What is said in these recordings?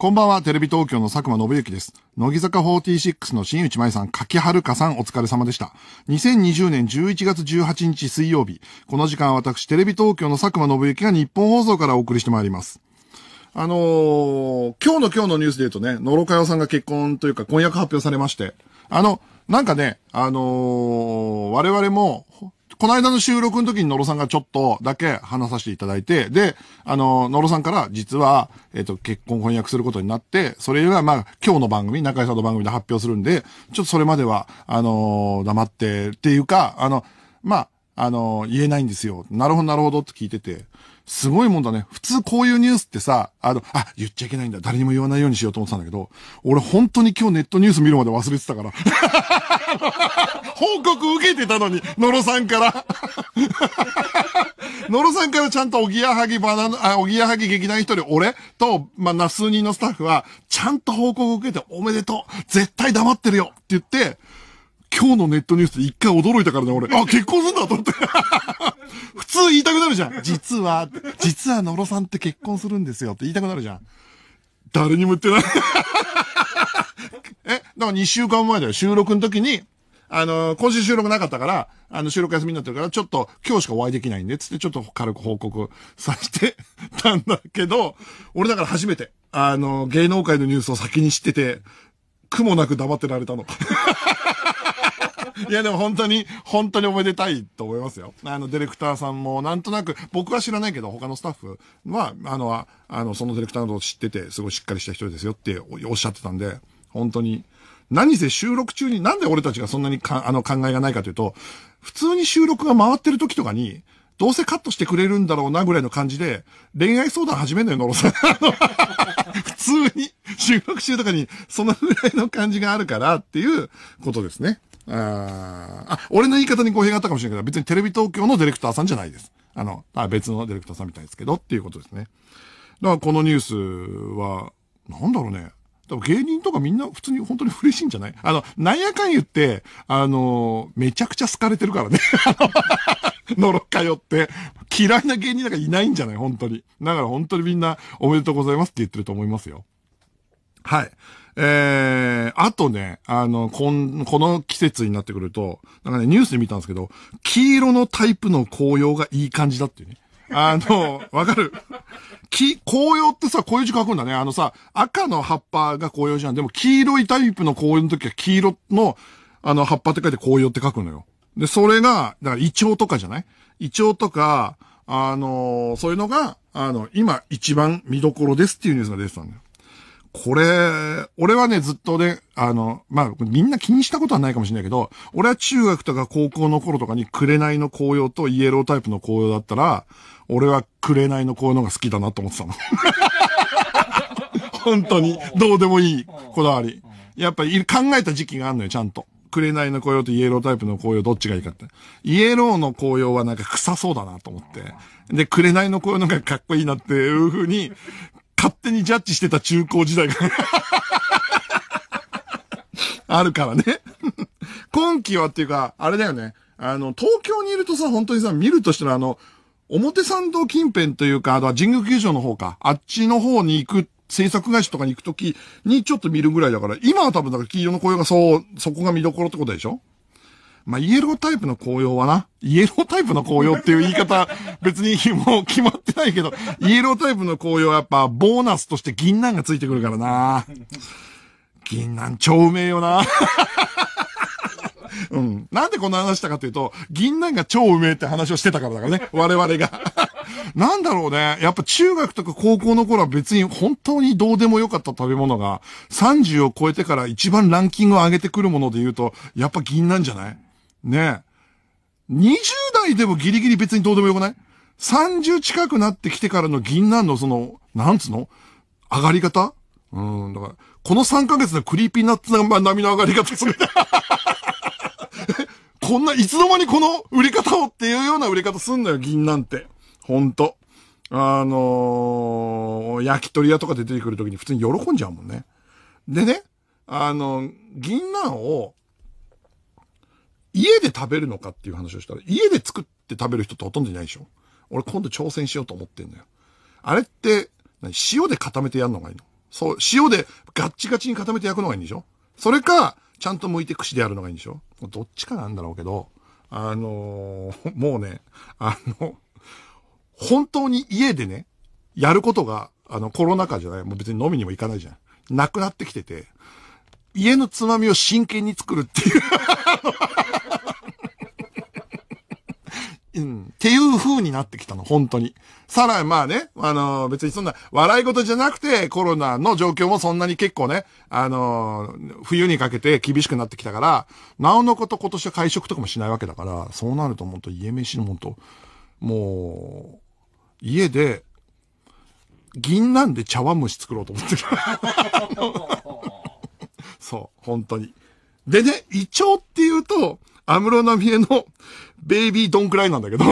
こんばんは、テレビ東京の佐久間信之です。乃木坂46の新内舞さん、柿遥香さん、お疲れ様でした。2020年11月18日水曜日、この時間私、テレビ東京の佐久間信之が日本放送からお送りしてまいります。あのー、今日の今日のニュースで言うとね、野呂佳代さんが結婚というか婚約発表されまして、あの、なんかね、あのー、我々も、この間の収録の時に野呂さんがちょっとだけ話させていただいて、で、あの、野呂さんから実は、えっ、ー、と、結婚翻訳することになって、それがまあ、今日の番組、中井さんの番組で発表するんで、ちょっとそれまでは、あのー、黙って、っていうか、あの、まあ、あのー、言えないんですよ。なるほど、なるほどって聞いてて、すごいもんだね。普通こういうニュースってさ、あの、あ、言っちゃいけないんだ。誰にも言わないようにしようと思ってたんだけど、俺本当に今日ネットニュース見るまで忘れてたから。報告受けてたのに、野呂さんから。野呂さんからちゃんとおぎやはぎバナナ、あ、おぎやはぎ劇団一人、俺と、まあ、な数人のスタッフは、ちゃんと報告を受けておめでとう絶対黙ってるよって言って、今日のネットニュースで一回驚いたからね、俺。あ、結婚すんだと思って。普通言いたくなるじゃん。実は、実は野呂さんって結婚するんですよって言いたくなるじゃん。誰にも言ってない。え、だから2週間前だよ。収録の時に、あの、今週収録なかったから、あの、収録休みになってるから、ちょっと、今日しかお会いできないんで、つってちょっと軽く報告させてたんだけど、俺だから初めて、あの、芸能界のニュースを先に知ってて、苦もなく黙ってられたの。いや、でも本当に、本当におめでたいと思いますよ。あの、ディレクターさんも、なんとなく、僕は知らないけど、他のスタッフは、あの、あの、そのディレクターのことを知ってて、すごいしっかりした人ですよっておっしゃってたんで、本当に。何せ収録中に、なんで俺たちがそんなにか、あの考えがないかというと、普通に収録が回ってる時とかに、どうせカットしてくれるんだろうなぐらいの感じで、恋愛相談始めんのよ、野呂さん。普通に収録中とかに、そのぐらいの感じがあるからっていうことですね。あ、俺の言い方に語弊があったかもしれないけど、別にテレビ東京のディレクターさんじゃないです。あの、あ別のディレクターさんみたいですけど、っていうことですね。だからこのニュースは、なんだろうね。でも芸人とかみんな普通に本当に嬉しいんじゃないあの、なんやかん言って、あの、めちゃくちゃ好かれてるからね。のろかよって。嫌いな芸人なんかいないんじゃない本当に。だから本当にみんなおめでとうございますって言ってると思いますよ。はい。えー、あとね、あの、こん、この季節になってくると、なんかね、ニュースで見たんですけど、黄色のタイプの紅葉がいい感じだっていうね。あの、わかるき、紅葉ってさ、こういう字書くんだね。あのさ、赤の葉っぱが紅葉じゃん。でも、黄色いタイプの紅葉の時は、黄色の、あの、葉っぱって書いて紅葉って書くのよ。で、それが、だから、イチョウとかじゃないイチョウとか、あのー、そういうのが、あの、今、一番見どころですっていうニュースが出てたんだよ。これ、俺はね、ずっとね、あの、まあ、みんな気にしたことはないかもしれないけど、俺は中学とか高校の頃とかに、紅の紅葉とイエロータイプの紅葉だったら、俺は紅の紅葉のが好きだなと思ってたの。本当に、どうでもいい、こだわり。やっぱり考えた時期があるのよ、ちゃんと。紅の紅葉とイエロータイプの紅葉どっちがいいかって。イエローの紅葉はなんか臭そうだなと思って。で、紅の紅葉の方がかっこいいなっていうふうに勝手にジャッジしてた中高時代が あるからね。今季はっていうか、あれだよね。あの、東京にいるとさ、本当にさ、見るとしたらあの、表参道近辺というか、あとは神宮球場の方か、あっちの方に行く、制作会社とかに行くときにちょっと見るぐらいだから、今は多分だから黄色の紅葉がそう、そこが見どころってことでしょまあ、イエロータイプの紅葉はな、イエロータイプの紅葉っていう言い方、別にもう決まってないけど、イエロータイプの紅葉はやっぱボーナスとして銀杏がついてくるからな。銀杏超うめえよな。うん。なんでこんな話したかというと、銀杏が超うめえって話をしてたからだからね。我々が。なんだろうね。やっぱ中学とか高校の頃は別に本当にどうでもよかった食べ物が、30を超えてから一番ランキングを上げてくるもので言うと、やっぱ銀杏じゃないねえ。20代でもギリギリ別にどうでもよくない ?30 近くなってきてからの銀杏のその、なんつうの上がり方うん、だから、この3ヶ月でクリーピーナッツ並波の上がり方する。こんな、いつの間にこの売り方をっていうような売り方すんのよ、銀なんて。ほんと。あのー、焼き鳥屋とかで出てくるときに普通に喜んじゃうもんね。でね、あの、銀杏を家で食べるのかっていう話をしたら、家で作って食べる人ってほとんどいないでしょ俺今度挑戦しようと思ってんだよ。あれって、塩で固めてやるのがいいのそう、塩でガッチガチに固めて焼くのがいいんでしょそれか、ちゃんと剥いて串でやるのがいいんでしょどっちかなんだろうけど、あのー、もうね、あの、本当に家でね、やることが、あの、コロナ禍じゃない、もう別に飲みにも行かないじゃん。なくなってきてて、家のつまみを真剣に作るっていう。うん。っていう風になってきたの、本当に。さらにまあね、あのー、別にそんな、笑い事じゃなくて、コロナの状況もそんなに結構ね、あのー、冬にかけて厳しくなってきたから、なおのこと今年は会食とかもしないわけだから、そうなるともっと家飯のもと、もう、家で、銀なんで茶碗蒸し作ろうと思ってる。そう、本当に。でね、胃腸っていうと、安室奈美恵のベイビードンくらいなんだけど、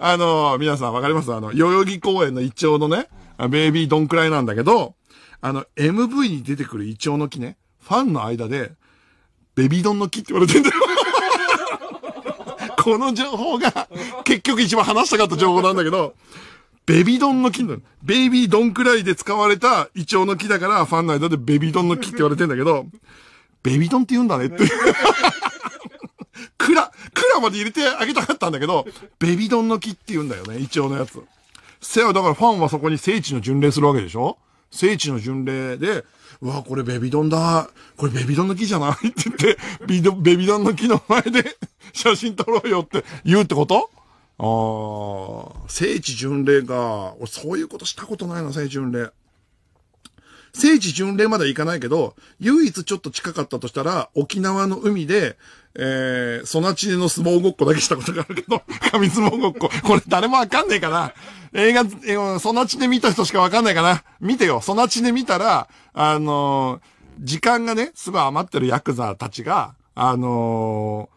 あのー、皆さんわかりますあの、代々木公園のイチョウのね、ベイビードンくらいなんだけど、あの、MV に出てくるイチョウの木ね、ファンの間で、ベビードンの木って言われてんだよ。この情報が、結局一番話したかった情報なんだけど、ベビードンの木の、ベイビードンくらいで使われたイチョウの木だから、ファンの間でベビードンの木って言われてんだけど、ベビードンって言うんだねって。クラ、クラまで入れてあげたかったんだけど、ベビドンの木って言うんだよね、一応のやつ。せや、だからファンはそこに聖地の巡礼するわけでしょ聖地の巡礼で、うわ、これベビドンだ。これベビドンの木じゃないって言って、ビドベビドンの木の前で 写真撮ろうよって言うってことああ、聖地巡礼か。俺そういうことしたことないな、聖地巡礼。聖地巡礼までは行かないけど、唯一ちょっと近かったとしたら、沖縄の海で、えー、ソナチネの相撲ごっこだけしたことがあるけど、紙 相撲ごっこ。これ誰もわかんねえかな。映画、えー、ソナチネ見た人しかわかんないかな。見てよ。ソナチネ見たら、あのー、時間がね、すごい余ってるヤクザたちが、あの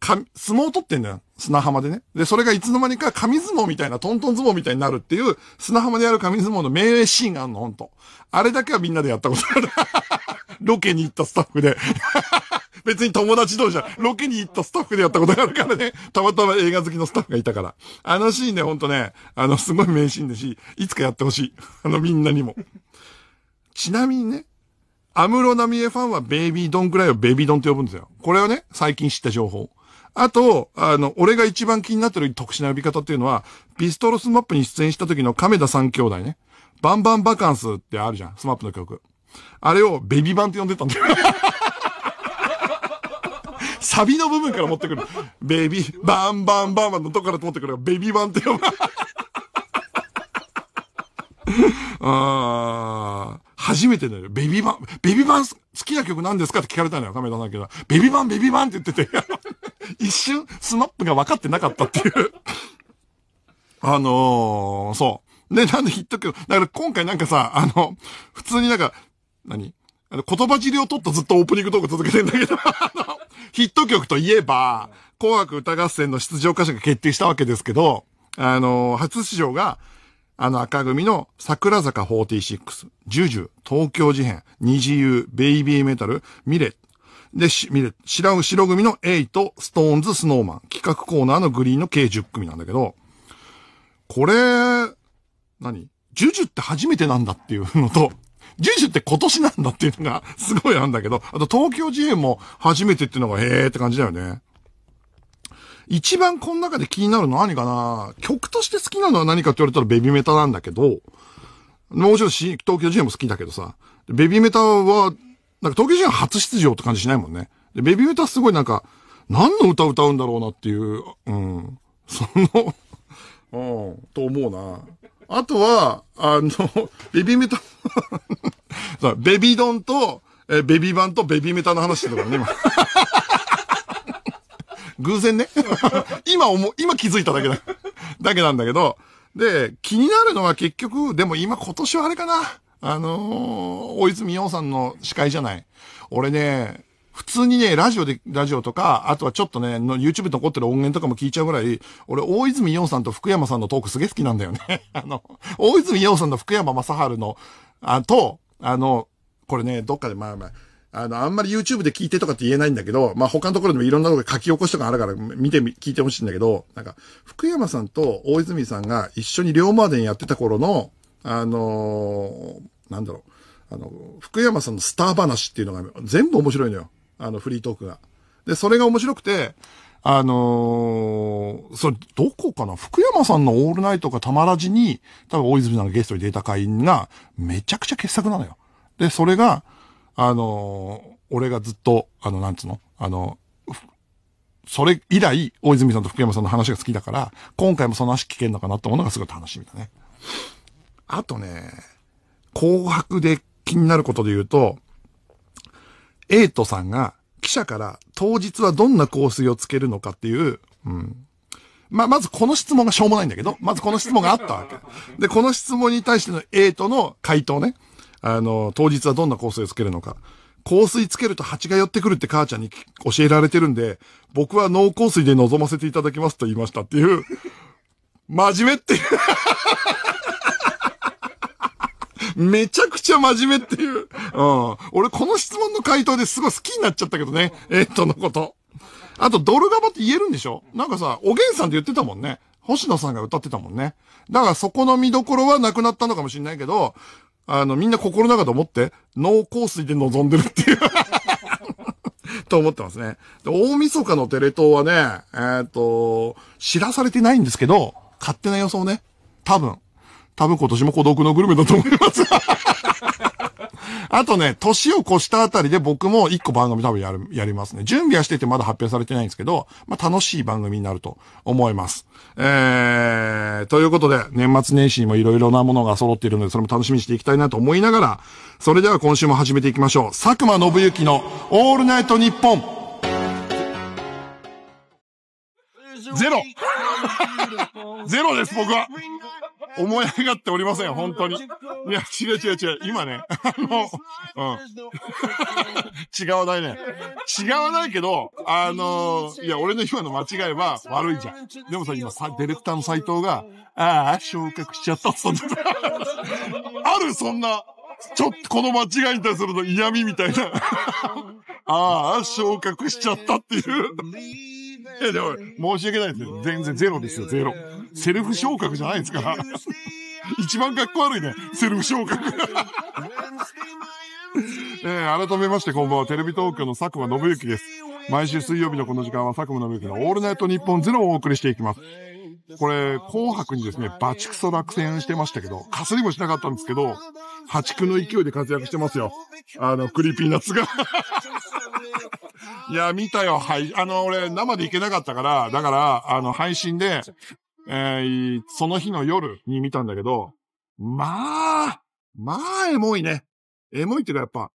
ー、か、相撲を取ってんだよ。砂浜でね。で、それがいつの間にか紙相撲みたいな、トントン相撲みたいになるっていう、砂浜でやる紙相撲の命令シーンがあるの、ほんと。あれだけはみんなでやったことある。ロケに行ったスタッフで 別に友達同士じゃ、ロケに行ったスタッフでやったことがあるからね。たまたま映画好きのスタッフがいたから。あのシーンね、ほんとね、あの、すごい名シーンだし、いつかやってほしい。あの、みんなにも。ちなみにね、アムロナミエファンはベイビードンくらいをベイビードンって呼ぶんですよ。これはね、最近知った情報。あと、あの、俺が一番気になってる特殊な呼び方っていうのは、ピストルスマップに出演した時の亀田三兄弟ね。バンバンバカンスってあるじゃん。スマップの曲。あれをベビバンって呼んでたんだよ。サビの部分から持ってくる。ベビー、バンバンバンバンのとこから持ってくるベビーバンって呼ぶ。ああ、初めてだよ。ベビーバン、ベビーバン好きな曲なんですかって聞かれたのよ、メラさんけど。ベビーバン、ベビーバンって言ってて、一瞬、スマップが分かってなかったっていう。あのー、そう。で、なんで言っとくけど、だから今回なんかさ、あの、普通になんか、何あの、言葉尻を取ったずっとオープニングトーク続けてんだけど、あの、ヒット曲といえば、紅白歌合戦の出場歌手が決定したわけですけど、あの、初出場が、あの赤組の桜坂46、ジュジュ、東京事変、二次優、ベイビーメタル、ミレ、で、し、ミレ、白う白組のエイト、ストーンズ、スノーマン、企画コーナーのグリーンの計10組なんだけど、これ、何ジュジュって初めてなんだっていうのと、ジュジュって今年なんだっていうのが、すごいあるんだけど、あと東京事変も初めてっていうのが、へーって感じだよね。一番この中で気になるのは何かな曲として好きなのは何かって言われたらベビーメタなんだけど、もちろん東京事変も好きだけどさ、ベビーメタは、なんか東京事変初出場って感じしないもんね。で、ベビーメタはすごいなんか、何の歌歌うんだろうなっていう、うん。その うん、と思うな。あとは、あの、ベビーメタ ベビードンと、えベビーバンとベビーメタの話してたからね、今。偶然ね。今思、今気づいただけだ。だけなんだけど。で、気になるのは結局、でも今今年はあれかな。あのー、大泉洋さんの司会じゃない。俺ね、普通にね、ラジオで、ラジオとか、あとはちょっとね、の YouTube 残ってる音源とかも聞いちゃうぐらい、俺、大泉洋さんと福山さんのトークすげえ好きなんだよね。あの、大泉洋さんと福山雅治の、あと、あの、これね、どっかで、まあまあ、あの、あんまり YouTube で聞いてとかって言えないんだけど、まあ、他のところでもいろんなとこで書き起こしとかあるから、見てみ、聞いてほしいんだけど、なんか、福山さんと大泉さんが一緒に龍馬伝やってた頃の、あのー、なんだろう、あの、福山さんのスター話っていうのが全部面白いのよ。あの、フリートークが。で、それが面白くて、あのー、それ、どこかな福山さんのオールナイトかたまらじに、多分大泉さんがゲストに出た会員が、めちゃくちゃ傑作なのよ。で、それが、あのー、俺がずっと、あの、なんつうのあの、それ以来、大泉さんと福山さんの話が好きだから、今回もその話聞けんのかなっ思うのがすごい楽しみだね。あとね、紅白で気になることで言うと、エイトさんが記者から当日はどんな香水をつけるのかっていう、うん。まあ、まずこの質問がしょうもないんだけど、まずこの質問があったわけ。で、この質問に対してのエイトの回答ね。あの、当日はどんな香水をつけるのか。香水つけると蜂が寄ってくるって母ちゃんに教えられてるんで、僕は脳香水で臨ませていただきますと言いましたっていう、真面目っていうめちゃくちゃ真面目っていう。うん。俺この質問の回答ですごい好きになっちゃったけどね。えっとのこと。あと、ドルガバって言えるんでしょなんかさ、おげんさんって言ってたもんね。星野さんが歌ってたもんね。だからそこの見どころはなくなったのかもしれないけど、あの、みんな心の中で思って、脳硬水で臨んでるっていう と思ってますね。で大晦日のテレ東はね、えっ、ー、と、知らされてないんですけど、勝手な予想ね。多分。多分今年も孤独のグルメだと思います。あとね、年を越したあたりで僕も一個番組多分やる、やりますね。準備はしててまだ発表されてないんですけど、まあ楽しい番組になると思います。えー、ということで、年末年始にも色々なものが揃っているので、それも楽しみにしていきたいなと思いながら、それでは今週も始めていきましょう。佐久間信之のオールナイトニッポンゼロゼロです、僕は。思い上がっておりません、本当に。いや、違う違う違う。今ね、あの、うん。違わないね。違わないけど、あの、いや、俺の今の間違いは悪いじゃん。でもさ、今さ、ディレクターの斎藤が、ああ、昇格しちゃったって言った。ある、そんな。ちょっとこの間違いに対するの嫌味みたいな。ああ、昇格しちゃったっていう。いや、でも、申し訳ないですよ。全然ゼロですよ、ゼロ。セルフ昇格じゃないですから。一番かっこ悪いね。セルフ昇格。えー、改めまして、こんばんは。テレビ東京の佐久間信之です。毎週水曜日のこの時間は佐久間信之のオールナイトニッポンゼロをお送りしていきます。これ、紅白にですね、バチクソ落選してましたけど、かすりもしなかったんですけど、破竹の勢いで活躍してますよ。あの、クリーピーナッツがいや、見たよ、はい。あの、俺、生で行けなかったから、だから、あの、配信で、えー、その日の夜に見たんだけど、まあ、まあ、エモいね。エモいっていうかやっぱ、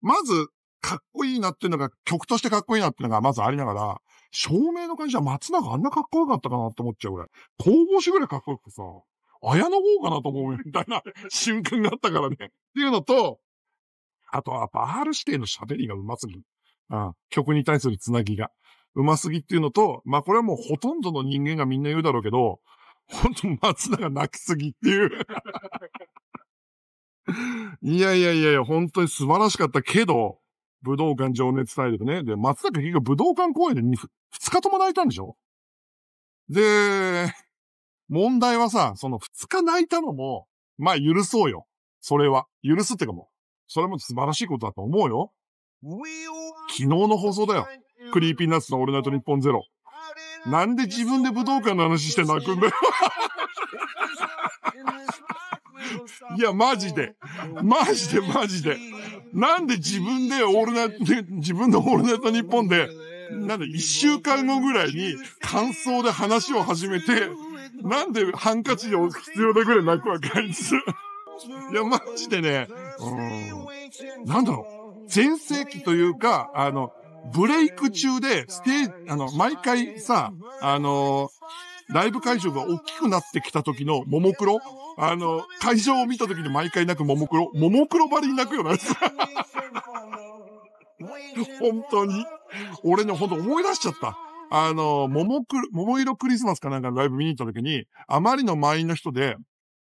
まず、かっこいいなっていうのが、曲としてかっこいいなっていうのがまずありながら、照明の感じは松永あんなかっこよかったかなって思っちゃう俺。らい。神々しぐらいかっこよくてさ、綾野剛かなと思うみたいな 瞬間があったからねっていうのと、あとはやっぱ R 指定の喋りがうますぎる。あ曲に対するつなぎが。うますぎっていうのと、まあこれはもうほとんどの人間がみんな言うだろうけど、ほんと松が泣きすぎっていういやいやいやいや、本当に素晴らしかったけど、武道館情熱大陸ね。で、松が結局武道館公演で 2, 2日とも泣いたんでしょで、問題はさ、その2日泣いたのも、まあ許そうよ。それは。許すってかもそれも素晴らしいことだと思うよ。昨日の放送だよ。クリーピーナッツのオールナイトニッポンゼロ。なんで自分で武道館の話して泣くんだよ。いや、マジで。マジで、マジで。なんで自分でオールナイト、自分のオールナイト日本で、なんで一週間後ぐらいに感想で話を始めて、なんでハンカチを必要なぐらい泣くわけあいつ。いや、マジでね、うん、なんだろう。全盛期というか、あの、ブレイク中で、ステージ、あの、毎回さ、あの、ライブ会場が大きくなってきた時のももクロあの、会場を見た時に毎回泣くももクロももクロばりに泣くよな。本当に。俺ね、本当思い出しちゃった。あの、ももクロ、桃色クリスマスかなんかのライブ見に行った時に、あまりの満員の人で、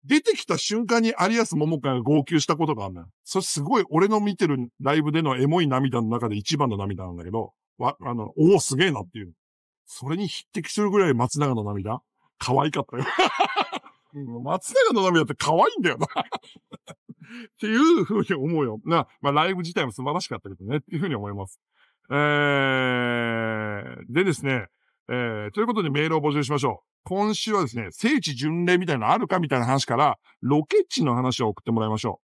出てきた瞬間に有安桃香が号泣したことがあるのよ。それすごい俺の見てるライブでのエモい涙の中で一番の涙なんだけど、わ、あの、おお、すげえなっていう。それに匹敵するぐらい松永の涙可愛かったよ。松永の涙って可愛いんだよな っていうふうに思うよ。な、まあライブ自体も素晴らしかったけどね、っていうふうに思います。えー、でですね、えー、ということでメールを募集しましょう。今週はですね、聖地巡礼みたいなのあるかみたいな話から、ロケ地の話を送ってもらいましょ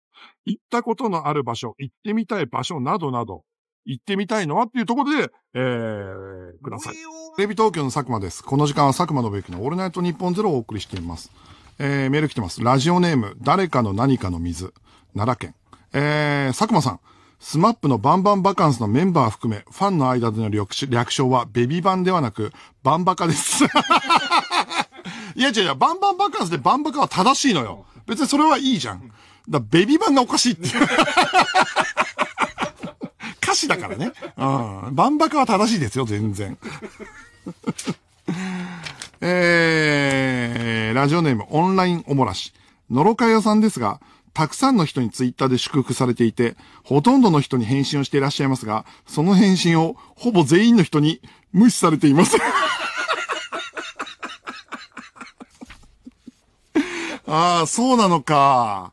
う。行ったことのある場所、行ってみたい場所などなど、行ってみたいのはっていうところで、えー、ください。テレビ東京の佐久間です。この時間は佐久間信之のオールナイト日本ゼロをお送りしています。えー、メール来てます。ラジオネーム、誰かの何かの水、奈良県。えー、佐久間さん。スマップのバンバンバカンスのメンバー含め、ファンの間での略称はベビーバンではなく、バンバカです。いや違う違う、バンバンバカンスでバンバカは正しいのよ。別にそれはいいじゃん。だベビー版がおかしいって 歌詞だからね。うん。バンバカは正しいですよ、全然。えー、ラジオネームオンラインおもらし。のろかよさんですが、たくさんの人にツイッターで祝福されていて、ほとんどの人に返信をしていらっしゃいますが、その返信をほぼ全員の人に無視されています。ああ、そうなのか。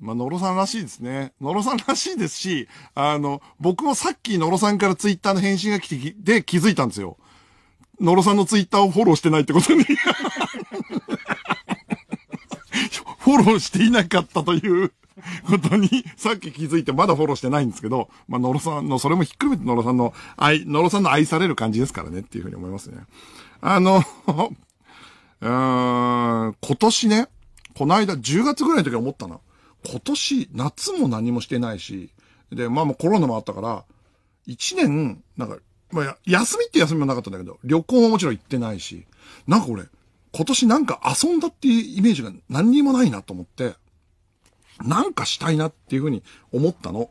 まあ、野呂さんらしいですね。野呂さんらしいですし、あの、僕もさっき野呂さんからツイッターの返信が来てで気づいたんですよ。野呂さんのツイッターをフォローしてないってことに。フォローしていなかったということに、さっき気づいてまだフォローしてないんですけど、まあ、野呂さんの、それもひっくるめて野呂さんの愛、野呂さんの愛される感じですからねっていうふうに思いますね。あのう ーん、今年ね、この間10月ぐらいの時思ったな。今年、夏も何もしてないし、で、まあもうコロナもあったから、1年、なんか、まあ、休みって休みもなかったんだけど、旅行ももちろん行ってないし、なんか俺、今年なんか遊んだっていうイメージが何にもないなと思って、なんかしたいなっていうふうに思ったの。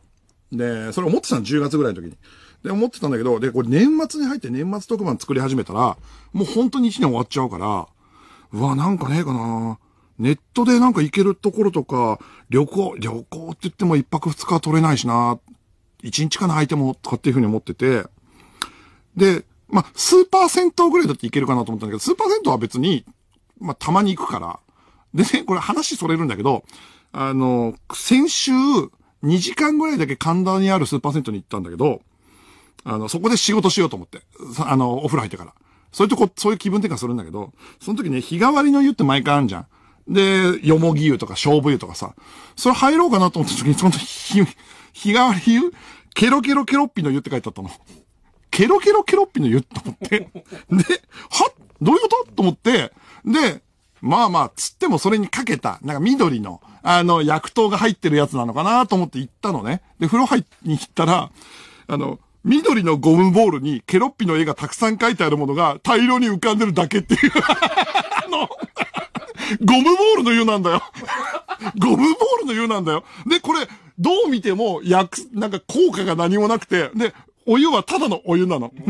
で、それ思ってたの10月ぐらいの時に。で、思ってたんだけど、で、これ年末に入って年末特番作り始めたら、もう本当に1年終わっちゃうから、うわ、なんかねえかなネットでなんか行けるところとか、旅行、旅行って言っても1泊2日取れないしな1日かな相手も、とかっていうふうに思ってて、で、まあ、スーパー銭湯ぐらいだっていけるかなと思ったんだけど、スーパー銭湯は別にまあ、たまに行くから。でね、これ話それるんだけど、あの、先週、2時間ぐらいだけ神田にあるスーパーセントに行ったんだけど、あの、そこで仕事しようと思って。あの、お風呂入ってから。そういうとこ、そういう気分転換するんだけど、その時ね、日替わりの湯って毎回あるじゃん。で、よもぎ湯とか勝負湯とかさ、それ入ろうかなと思った時に、その日、日替わり湯ケロケロケロッピの湯って書いてあったの。ケロケロケロッピの湯と思って。で、はどういうことと思って、で、まあまあ、つってもそれにかけた、なんか緑の、あの、薬糖が入ってるやつなのかなと思って行ったのね。で、風呂入に行ったら、あの、緑のゴムボールにケロッピの絵がたくさん書いてあるものが大量に浮かんでるだけっていう あのゴムボールの湯なんだよゴムボールの湯なんだよ。で、これ、どう見ても、薬、なんか効果が何もなくて、で、お湯はただのお湯なの。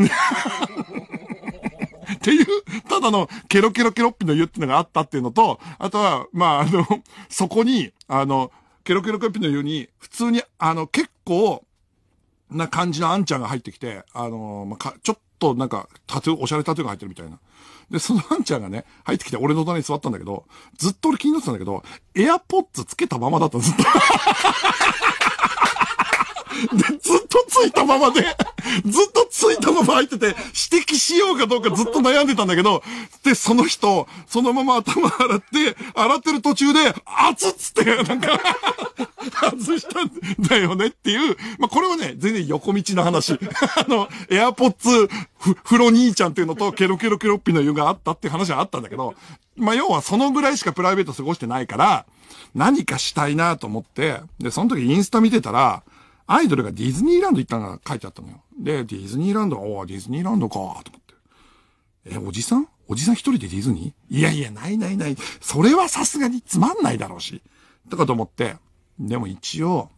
っていう、ただのケロケロケロッピの湯っていうのがあったっていうのと、あとは、まあ、あの、そこに、あの、ケロケロケロッピの湯に、普通に、あの、結構、な感じのあんちゃんが入ってきて、あの、まあ、か、ちょっとなんか、タトゥー、おしゃれタトゥーが入ってるみたいな。で、そのあんちゃんがね、入ってきて俺の隣に座ったんだけど、ずっと俺気になってたんだけど、エアポッツつけたままだったずっと。で、ずっとついたままで、ずっとついたまま入ってて、指摘しようかどうかずっと悩んでたんだけど、で、その人、そのまま頭洗って、洗ってる途中で、熱っつって、なんか外したんだよねっていう、まあ、これはね、全然横道の話。あの、エアポッツ、ふ、風呂兄ちゃんっていうのと、ケロケロケロッピの湯があったっていう話はあったんだけど、まあ、要はそのぐらいしかプライベート過ごしてないから、何かしたいなと思って、で、その時インスタ見てたら、アイドルがディズニーランド行ったのが書いてあったのよ。で、ディズニーランド、おーディズニーランドか、と思って。え、おじさんおじさん一人でディズニーいやいや、ないないない。それはさすがにつまんないだろうし。とかと思って、でも一応、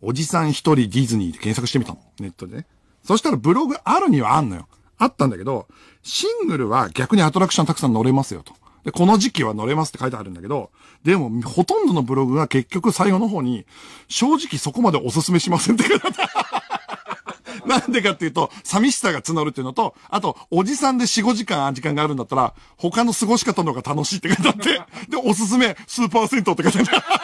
おじさん一人ディズニーで検索してみたの。ネットでね。そしたらブログあるにはあんのよ。あったんだけど、シングルは逆にアトラクションたくさん乗れますよと。で、この時期は乗れますって書いてあるんだけど、でも、ほとんどのブログが結局最後の方に、正直そこまでおすすめしませんって書いてあった。なんでかっていうと、寂しさが募るっていうのと、あと、おじさんで4、5時間時間があるんだったら、他の過ごし方の方が楽しいって書いてあって、で、おすすめ、スーパー銭湯って書いてあった。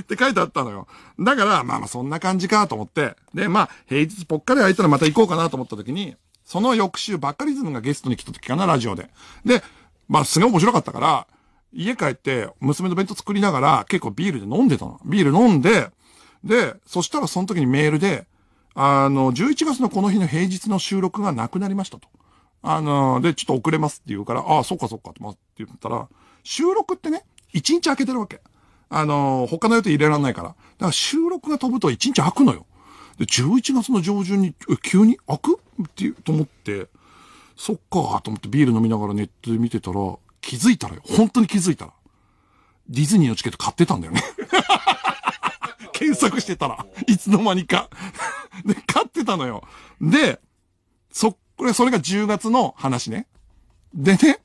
って書いてあったのよ。だから、まあまあそんな感じかと思って、で、まあ、平日ぽっかり空いたらまた行こうかなと思った時に、その翌週バッカリズムがゲストに来た時かな、ラジオで。で、まあ、すごい面白かったから、家帰って、娘の弁当作りながら、結構ビールで飲んでたの。ビール飲んで、で、そしたらその時にメールで、あの、11月のこの日の平日の収録がなくなりましたと。あの、で、ちょっと遅れますって言うから、ああ、そっかそっかって、まって言ったら、収録ってね、1日空けてるわけ。あの、他の予定入れられないから。だから収録が飛ぶと1日空くのよ。で、11月の上旬に、急に開くって、う、と思って、そっかと思ってビール飲みながらネットで見てたら、気づいたらよ。本当に気づいたら。ディズニーのチケット買ってたんだよね。検索してたら、いつの間にか で、買ってたのよ。で、そ、これ、それが10月の話ね。でね、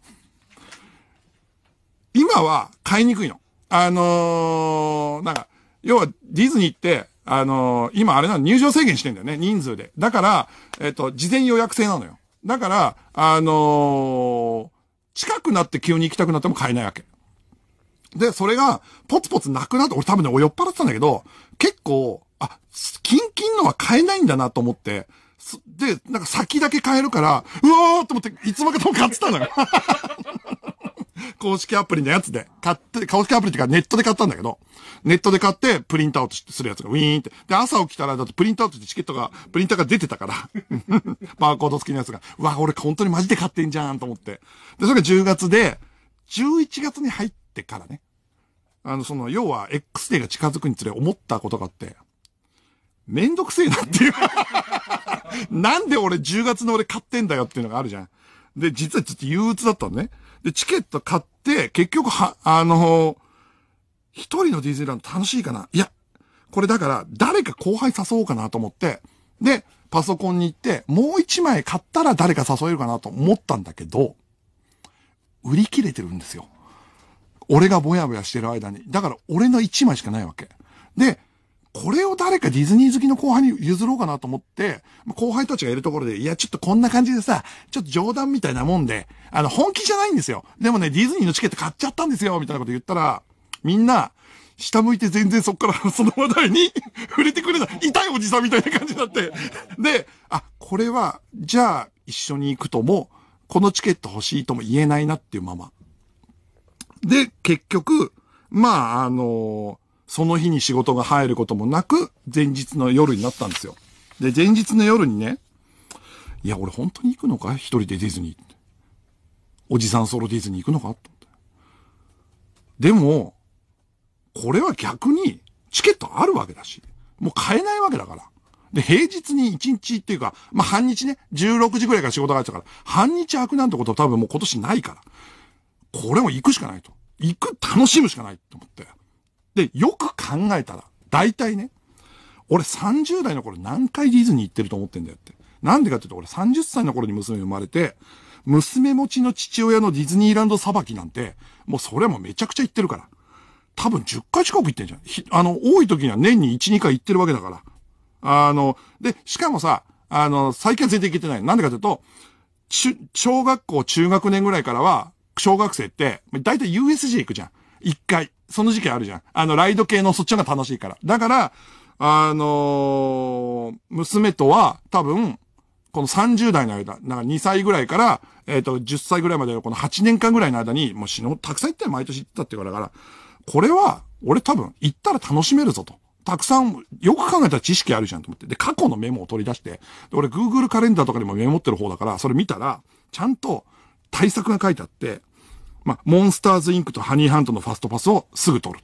今は買いにくいの。あのー、なんか、要はディズニーって、あのー、今あれなの入場制限してんだよね、人数で。だから、えっ、と、事前予約制なのよ。だから、あのー、近くなって急に行きたくなっても買えないわけ。で、それが、ポツポツなくなって、俺多分ね、お酔っ払ってたんだけど、結構、あ、キンキンのは買えないんだなと思って、で、なんか先だけ買えるから、うわーと思って、いつまでも買ってたのよ。公式アプリのやつで、買って、公式アプリっていうかネットで買ったんだけど、ネットで買ってプリントアウトするやつがウィーンって。で、朝起きたら、だってプリントアウトでチケットが、プリンターが出てたから、バーコード付きのやつが、うわ、俺本当にマジで買ってんじゃんと思って。で、それが10月で、11月に入ってからね、あの、その、要は X デーが近づくにつれ思ったことがあって、めんどくせえなっていう なんで俺10月の俺買ってんだよっていうのがあるじゃん。で、実はちょっと憂鬱だったのね。で、チケット買って、結局は、あの一人のディズニーランド楽しいかないや、これだから、誰か後輩誘おうかなと思って、で、パソコンに行って、もう一枚買ったら誰か誘えるかなと思ったんだけど、売り切れてるんですよ。俺がぼやぼやしてる間に。だから俺の一枚しかないわけ。で、これを誰かディズニー好きの後輩に譲ろうかなと思って、後輩たちがいるところで、いや、ちょっとこんな感じでさ、ちょっと冗談みたいなもんで、あの、本気じゃないんですよ。でもね、ディズニーのチケット買っちゃったんですよ、みたいなこと言ったら、みんな、下向いて全然そっから その話題に 触れてくれない、痛いおじさんみたいな感じになってで、あ、これは、じゃあ、一緒に行くとも、このチケット欲しいとも言えないなっていうまま。で、結局、まあ、あのーその日に仕事が入ることもなく、前日の夜になったんですよ。で、前日の夜にね、いや、俺本当に行くのか一人でディズニーって。おじさんソロディズニー行くのかと思って。でも、これは逆に、チケットあるわけだし、もう買えないわけだから。で、平日に1日っていうか、まあ、半日ね、16時ぐらいから仕事が入ったから、半日開くなんてこと多分もう今年ないから。これも行くしかないと。行く、楽しむしかないと思って。で、よく考えたら、大体ね、俺30代の頃何回ディズニー行ってると思ってんだよって。なんでかって言うと、俺30歳の頃に娘生まれて、娘持ちの父親のディズニーランド裁きなんて、もうそれはもうめちゃくちゃ行ってるから。多分10回近く行ってんじゃん。あの、多い時には年に1、2回行ってるわけだから。あの、で、しかもさ、あの、最近は全然行けてない。なんでかって言うと、小学校、中学年ぐらいからは、小学生って、大体 USJ 行くじゃん。1回。その時期あるじゃん。あの、ライド系のそっちが楽しいから。だから、あのー、娘とは多分、この30代の間、なんか2歳ぐらいから、えっ、ー、と、10歳ぐらいまでのこの8年間ぐらいの間に、もう死の、たくさん行って、毎年行ったってからだから、これは、俺多分、行ったら楽しめるぞと。たくさん、よく考えたら知識あるじゃんと思って。で、過去のメモを取り出して、俺 Google カレンダーとかでもメモってる方だから、それ見たら、ちゃんと対策が書いてあって、まあ、モンスターズインクとハニーハントのファストパスをすぐ取る。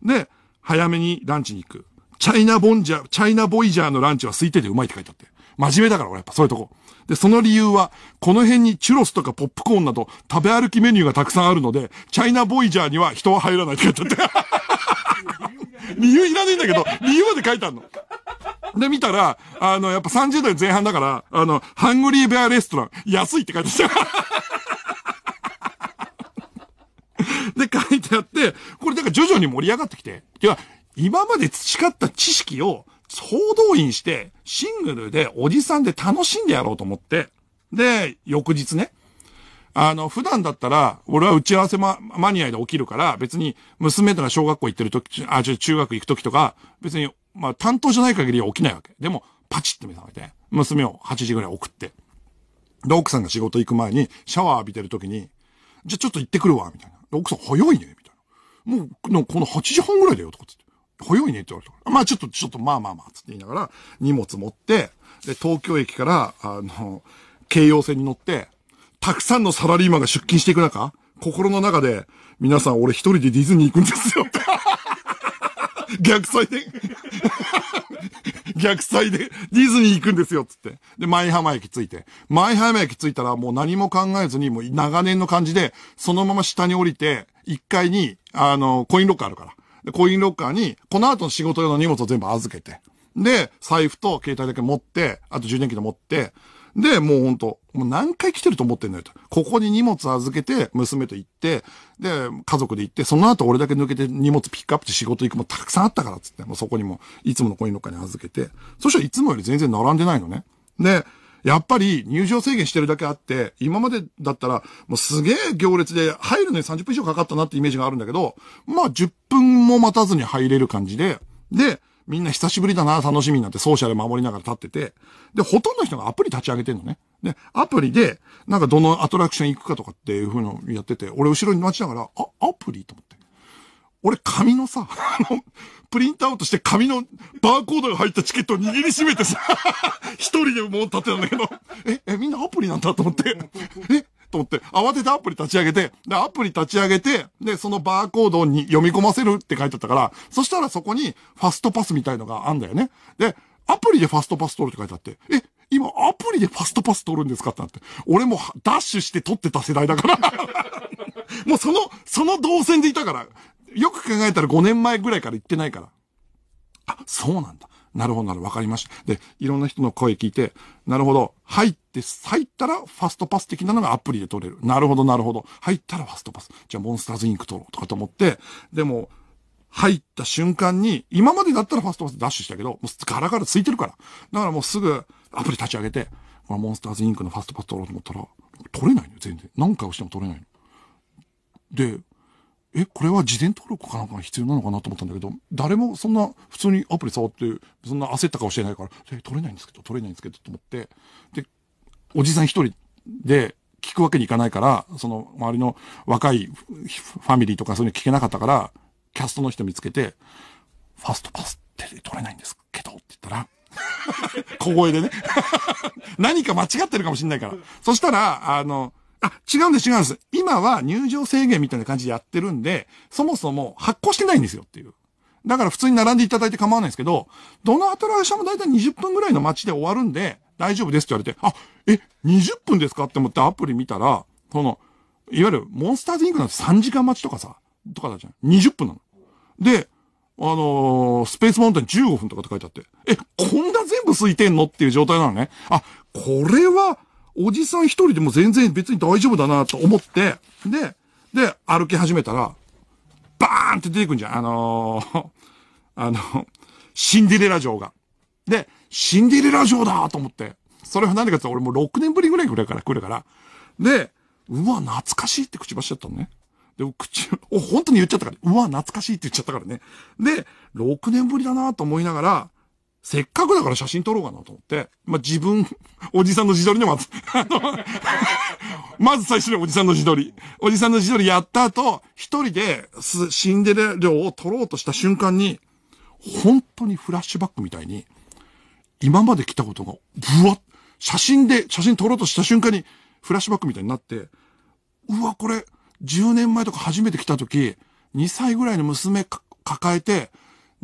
で、早めにランチに行く。チャイナボンジャー、チャイナボイジャーのランチはすいててうまいって書いてあって。真面目だから俺やっぱそういうとこ。で、その理由は、この辺にチュロスとかポップコーンなど食べ歩きメニューがたくさんあるので、チャイナボイジャーには人は入らないって書いてあって。理由いらねえんだけど、理由まで書いてあんの。で、見たら、あの、やっぱ30代前半だから、あの、ハングリーベアレストラン、安いって書いてあった。で、書いてあって、これだから徐々に盛り上がってきて、では、今まで培った知識を総動員して、シングルでおじさんで楽しんでやろうと思って、で、翌日ね、あの、普段だったら、俺は打ち合わせママニアで起きるから、別に、娘とか小学校行ってる時、あ、中学行く時とか、別に、まあ、担当じゃない限りは起きないわけ。でも、パチって目覚めて、娘を8時ぐらい送って。で、奥さんが仕事行く前に、シャワー浴びてる時に、じゃ、ちょっと行ってくるわ、みたいな。奥さん早いね、みたいな。もう、この8時半ぐらいだよ、とかつって。早いねって言われたから。まあちょっと、ちょっと、まあまあまあ、つって言いながら、荷物持って、で、東京駅から、あの、京葉線に乗って、たくさんのサラリーマンが出勤していく中、心の中で、皆さん俺一人でディズニー行くんですよ。逆再で逆サイでディズニー行くんですよ、つって。で、舞浜駅着いて。舞浜駅着いたらもう何も考えずに、もう長年の感じで、そのまま下に降りて、1階に、あの、コインロッカーあるから。で、コインロッカーに、この後の仕事用の荷物を全部預けて。で、財布と携帯だけ持って、あと充電器で持って、で、もうほんと、もう何回来てると思ってんのよと。ここに荷物預けて、娘と行って、で、家族で行って、その後俺だけ抜けて荷物ピックアップして仕事行くもたくさんあったからっつって、もうそこにも、いつものコインロッカーに預けて、そしたらいつもより全然並んでないのね。で、やっぱり入場制限してるだけあって、今までだったら、もうすげえ行列で入るのに30分以上かかったなってイメージがあるんだけど、まあ10分も待たずに入れる感じで、で、みんな久しぶりだな、楽しみになってソーシャル守りながら立ってて、で、ほとんどの人がアプリ立ち上げてんのね。で、アプリで、なんかどのアトラクション行くかとかっていう風のやってて、俺後ろに待ちながら、あ、アプリと思って。俺紙のさ、あの、プリントアウトして紙のバーコードが入ったチケットを握りしめてさ、一人でもう立ってたんだけど、え、え、みんなアプリなんだと思って、え、と思って、慌ててアプリ立ち上げて、で、アプリ立ち上げて、で、そのバーコードに読み込ませるって書いてあったから、そしたらそこにファストパスみたいのがあんだよね。で、アプリでファストパス取るって書いてあって、え、今アプリでファストパス取るんですかってなって。俺もダッシュして取ってた世代だから もうその、その動線でいたから。よく考えたら5年前ぐらいから行ってないから。あ、そうなんだ。なるほどなる、わかりました。で、いろんな人の声聞いて、なるほど、入って、入ったらファストパス的なのがアプリで取れる。なるほど、なるほど。入ったらファストパス。じゃあ、モンスターズインク取ろうとかと思って、でも、入った瞬間に、今までだったらファストパスダッシュしたけど、もうガラガラついてるから。だからもうすぐアプリ立ち上げて、このモンスターズインクのファストパス取ろうと思ったら、取れないのよ、全然。何回押しても取れないの。で、え、これは事前登録かなんかが必要なのかなと思ったんだけど、誰もそんな普通にアプリ触って、そんな焦ったかもしれないから、え、取れないんですけど、取れないんですけど、と思って、で、おじさん一人で聞くわけにいかないから、その周りの若いファミリーとかそういうの聞けなかったから、キャストの人見つけて、ファストパスって取れないんですけど、って言ったら、小声でね 何か間違ってるかもしんないから。そしたら、あの、あ、違うんです、違うんです。今は入場制限みたいな感じでやってるんで、そもそも発行してないんですよっていう。だから普通に並んでいただいて構わないんですけど、どのアトラクションも大体20分ぐらいの待ちで終わるんで、大丈夫ですって言われて、あ、え、20分ですかって思ってアプリ見たら、その、いわゆるモンスターズインクなんて3時間待ちとかさ、とかだじゃん。20分なの。で、あのー、スペースマウンテン15分とかって書いてあって、え、こんな全部空いてんのっていう状態なのね。あ、これは、おじさん一人でも全然別に大丈夫だなと思って、で、で、歩き始めたら、バーンって出てくんじゃん。あのー、あの、シンデレラ城が。で、シンデレラ城だと思って。それは何でかって俺もう6年ぶりぐらいぐらいから来るから。で、うわ、懐かしいって口ばしちゃったのね。で、口、お、本当に言っちゃったから、うわ、懐かしいって言っちゃったからね。で、6年ぶりだなと思いながら、せっかくだから写真撮ろうかなと思って、まあ、自分、おじさんの自撮りのまず、あの、まず最初におじさんの自撮り。おじさんの自撮りやった後、一人でシンデレ量を撮ろうとした瞬間に、本当にフラッシュバックみたいに、今まで来たことが、ぶわ写真で、写真撮ろうとした瞬間に、フラッシュバックみたいになって、うわ、これ、10年前とか初めて来た時、2歳ぐらいの娘抱えて、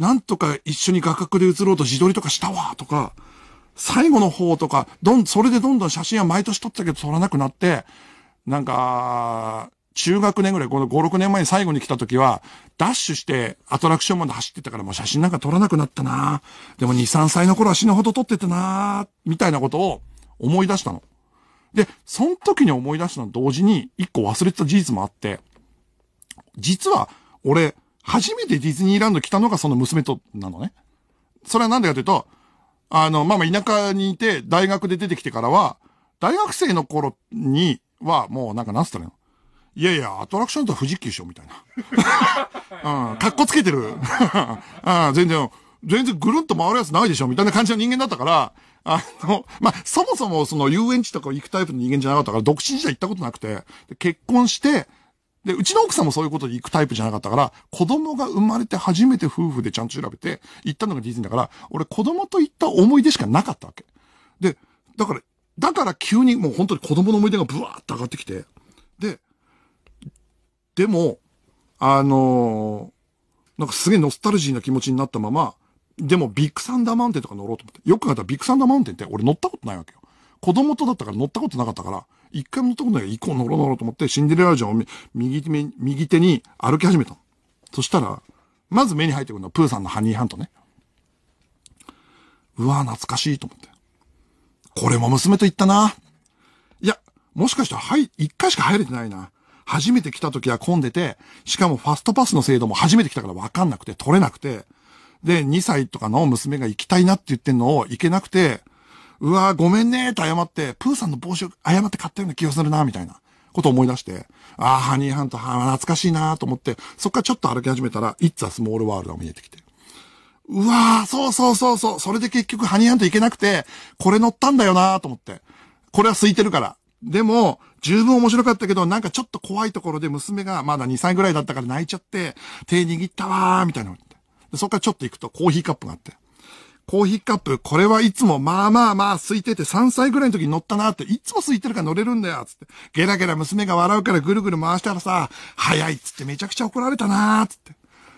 なんとか一緒に画角で写ろうと自撮りとかしたわとか、最後の方とか、どん、それでどんどん写真は毎年撮ったけど撮らなくなって、なんか、中学年ぐらい、この5、6年前に最後に来た時は、ダッシュしてアトラクションまで走ってたからもう写真なんか撮らなくなったなでも2、3歳の頃は死ぬほど撮ってたなみたいなことを思い出したの。で、その時に思い出したの同時に、一個忘れてた事実もあって、実は、俺、初めてディズニーランド来たのがその娘と、なのね。それはなんでかというと、あの、まあ、ま、田舎にいて、大学で出てきてからは、大学生の頃には、もうなんかなんつったらいいのいやいや、アトラクションとは富士急しようみたいな。うん、かっこつけてる。あ全然、全然ぐるんと回るやつないでしょみたいな感じの人間だったから、あの、まあ、そもそもその遊園地とか行くタイプの人間じゃなかったから、独身時代行ったことなくて、結婚して、で、うちの奥さんもそういうことで行くタイプじゃなかったから、子供が生まれて初めて夫婦でちゃんと調べて、行ったのがディズニーだから、俺子供と行った思い出しかなかったわけ。で、だから、だから急にもう本当に子供の思い出がブワーッと上がってきて、で、でも、あのー、なんかすげえノスタルジーな気持ちになったまま、でもビッグサンダーマウンテンとか乗ろうと思って。よく考えたらビッグサンダーマウンテンって俺乗ったことないわけよ。子供とだったから乗ったことなかったから、一回も乗ったことないから行こう乗ろう乗ろうと思って、シンデレラ城を右右手に歩き始めたそしたら、まず目に入ってくるのはプーさんのハニーハントね。うわ懐かしいと思って。これも娘と行ったな。いや、もしかしたら、はい、一回しか入れてないな。初めて来た時は混んでて、しかもファストパスの制度も初めて来たから分かんなくて、取れなくて。で、2歳とかの娘が行きたいなって言ってんのを行けなくて、うわーごめんねーと謝って、プーさんの帽子を誤って買ったような気がするな、みたいなことを思い出して、ああ、ハニーハント、懐かしいなと思って、そっからちょっと歩き始めたら、i t はスモールワールドが見えてきて。うわーそうそうそうそう、それで結局ハニーハント行けなくて、これ乗ったんだよなと思って。これは空いてるから。でも、十分面白かったけど、なんかちょっと怖いところで娘がまだ2歳ぐらいだったから泣いちゃって、手握ったわーみたいなで。そっからちょっと行くとコーヒーカップがあって。コーヒーカップ、これはいつもまあまあまあ空いてて3歳ぐらいの時に乗ったなって、いつも空いてるから乗れるんだよ、つって。ゲラゲラ娘が笑うからぐるぐる回したらさ、早いっつってめちゃくちゃ怒られたなーつって。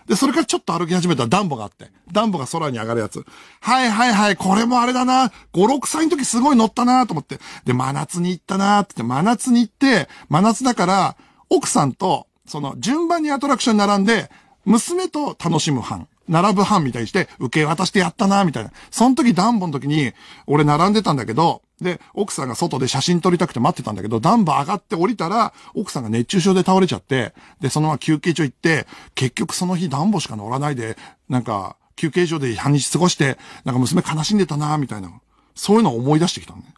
で、それからちょっと歩き始めたらダンボがあって。ダンボが空に上がるやつ。はいはいはい、これもあれだな。5、6歳の時すごい乗ったなと思って。で、真夏に行ったなってって、真夏に行って、真夏だから、奥さんと、その、順番にアトラクションに並んで、娘と楽しむ班。並ぶ班みたいにして、受け渡してやったな、みたいな。その時、ダンボの時に、俺並んでたんだけど、で、奥さんが外で写真撮りたくて待ってたんだけど、ダンボ上がって降りたら、奥さんが熱中症で倒れちゃって、で、そのまま休憩所行って、結局その日ダンボしか乗らないで、なんか、休憩所で半日過ごして、なんか娘悲しんでたな、みたいな。そういうのを思い出してきたのね。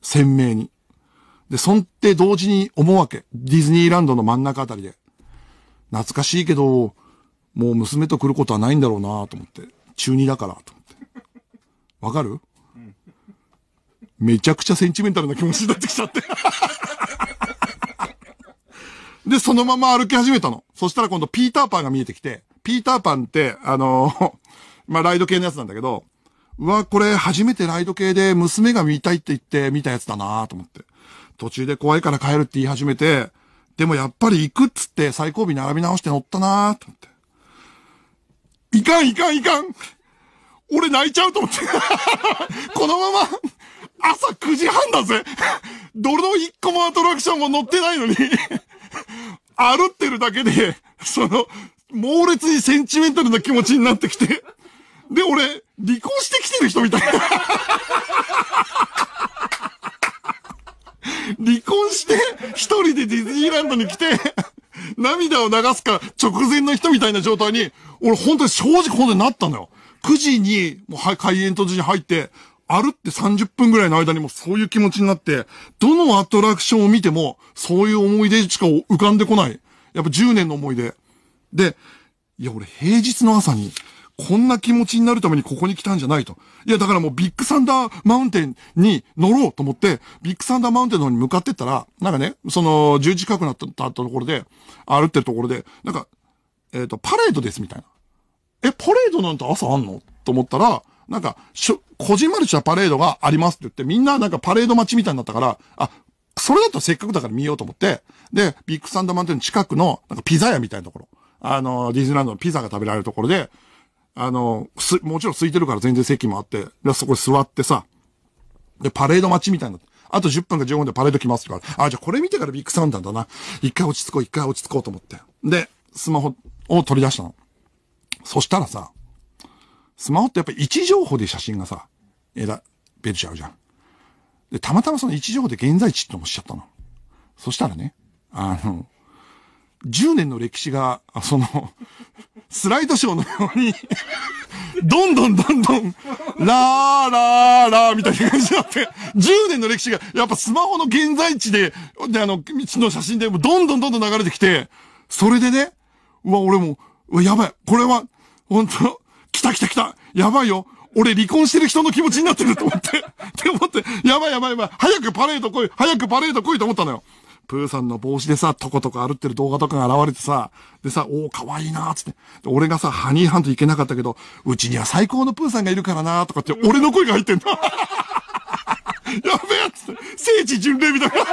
鮮明に。で、そんって同時に思うわけ。ディズニーランドの真ん中あたりで。懐かしいけど、もう娘と来ることはないんだろうなと思って。中2だから、と思って。わかるめちゃくちゃセンチメンタルな気持ちになってきちゃって。で、そのまま歩き始めたの。そしたら今度ピーターパンが見えてきて、ピーターパンって、あのー、まあ、ライド系のやつなんだけど、うわ、これ初めてライド系で娘が見たいって言って見たやつだなと思って。途中で怖いから帰るって言い始めて、でもやっぱり行くっつって最後尾並び直して乗ったなと思って。いかんいかんいかん俺泣いちゃうと思って。このまま、朝9時半だぜどの一個もアトラクションも乗ってないのに歩ってるだけで、その、猛烈にセンチメンタルな気持ちになってきて、で、俺、離婚してきてる人みたいな 離婚して、一人でディズニーランドに来て、涙を流すか直前の人みたいな状態に、俺本当に正直本当になったのよ。9時に、もう開園途中に入って、歩って30分ぐらいの間にもそういう気持ちになって、どのアトラクションを見ても、そういう思い出しか浮かんでこない。やっぱ10年の思い出。で、いや、俺平日の朝に、こんな気持ちになるためにここに来たんじゃないと。いや、だからもうビッグサンダーマウンテンに乗ろうと思って、ビッグサンダーマウンテンの方に向かってったら、なんかね、その、十字時近くなったったところで、歩ってるところで、なんか、えっ、ー、と、パレードですみたいな。え、パレードなんて朝あんのと思ったら、なんか、しょ、こじんまりしたパレードがありますって言って、みんななんかパレード待ちみたいになったから、あ、それだったらせっかくだから見ようと思って、で、ビッグサンダーマウンテンの近くの、なんかピザ屋みたいなところ、あの、ディズニーランドのピザが食べられるところで、あの、す、もちろん空いてるから全然席もあって、で、そこ座ってさ、で、パレード待ちみたいな。あと10分か15分でパレード来ますとか、あ、じゃあこれ見てからビッグサウンダーだな。一回落ち着こう、一回落ち着こうと思って。で、スマホを取り出したの。そしたらさ、スマホってやっぱ位置情報で写真がさ、えベルちゃうじゃん。で、たまたまその位置情報で現在地ってのもしちゃったの。そしたらね、あの、10年の歴史が、そのスライドショーのようにどんどんどんどん、ラーラーラーみたいな感じになって、10年の歴史が、やっぱスマホの現在地で、で、あの、道の写真でもどんどんどんどん流れてきて、それでね、うわ、俺も、うやばい、これは、本当来た来た来た、やばいよ、俺離婚してる人の気持ちになってると思ってって思って、やばいやばいやばい、早くパレード来い、早くパレード来いと思ったのよ。プーさんの帽子でさ、とことか歩ってる動画とかが現れてさ、でさ、おー、かわいいなーって。俺がさ、ハニーハント行けなかったけど、うちには最高のプーさんがいるからなーとかって、俺の声が入ってんだ。やべえって、聖地巡礼みたいな。や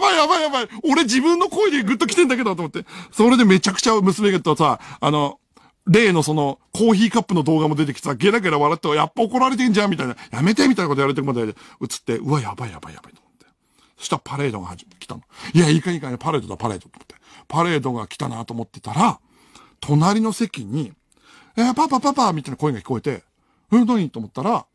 ばいやばいやばい。俺自分の声でグッと来てんだけどと思って。それでめちゃくちゃ娘とさ、あの、例のその、コーヒーカップの動画も出てきてさ、ゲラゲラ笑って、やっぱ怒られてんじゃんみたいな。やめてみたいなことやられてるまで映って、うわ、やばいやばいやばい。そしたらパレードが来たの。いや、いいかいいかね、パレードだ、パレードと思って。パレードが来たなと思ってたら、隣の席に、えー、パパパパみたいな声が聞こえて、うん、何と思ったら、